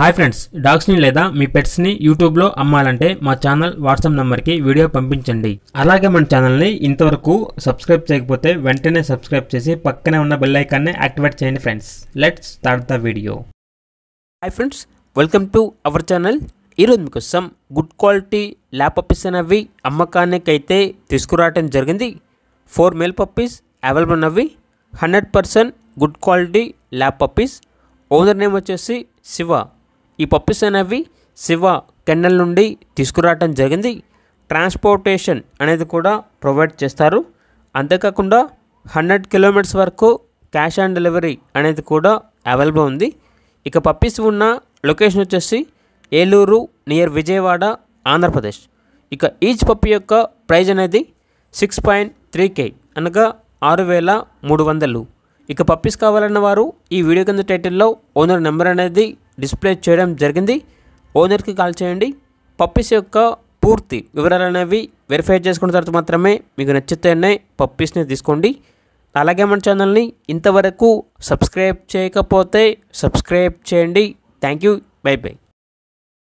hi friends డాగ్స్ని లేదా మీ పెట్స్ని యూట్యూబ్లో అమ్మాలంటే మా ఛానల్ వాట్సాప్ నెంబర్కి వీడియో పంపించండి అలాగే మన ఛానల్ని ఇంతవరకు సబ్స్క్రైబ్ చేయకపోతే వెంటనే సబ్స్క్రైబ్ చేసి పక్కనే ఉన్న బెల్ ఐకాన్ని యాక్టివేట్ చేయండి friends let's start the video hi friends welcome to our channel ఈరోజు మీకోసం గుడ్ క్వాలిటీ ల్యాప్ పప్పీస్ అనేవి అమ్మకానికైతే తీసుకురావటం జరిగింది ఫోర్ మేల్ పప్పీస్ అవైలబుల్ ఉన్నవి hundred percent good quality lab puppies owner name వచ్చేసి శివ ఈ పప్పుస్ అనేవి శివ కెన్నెల్ నుండి తీసుకురావటం జరిగింది ట్రాన్స్పోర్టేషన్ అనేది కూడా ప్రొవైడ్ చేస్తారు అంతేకాకుండా హండ్రెడ్ కిలోమీటర్స్ వరకు క్యాష్ ఆన్ డెలివరీ అనేది కూడా అవైలబుల్ ఉంది ఇక పప్పీస్ ఉన్న లొకేషన్ వచ్చేసి ఏలూరు నియర్ విజయవాడ ఆంధ్రప్రదేశ్ ఇక ఈచ్ పప్పి యొక్క ప్రైజ్ అనేది సిక్స్ పాయింట్ త్రీ కే అనగా ఆరు వేల మూడు వందలు ఇక పప్పీస్ కావాలన్న వారు ఈ వీడియో కింద టైటిల్లో ఓనర్ నెంబర్ అనేది డిస్ప్లే చేయడం జరిగింది ఓనర్కి కాల్ చేయండి పప్పీస్ యొక్క పూర్తి వివరాలు అనేవి వెరిఫై చేసుకున్న తర్వాత మాత్రమే మీకు నచ్చితేనే పప్పీస్ని తీసుకోండి అలాగే మన ఛానల్ని ఇంతవరకు సబ్స్క్రైబ్ చేయకపోతే సబ్స్క్రైబ్ చేయండి థ్యాంక్ యూ బై బై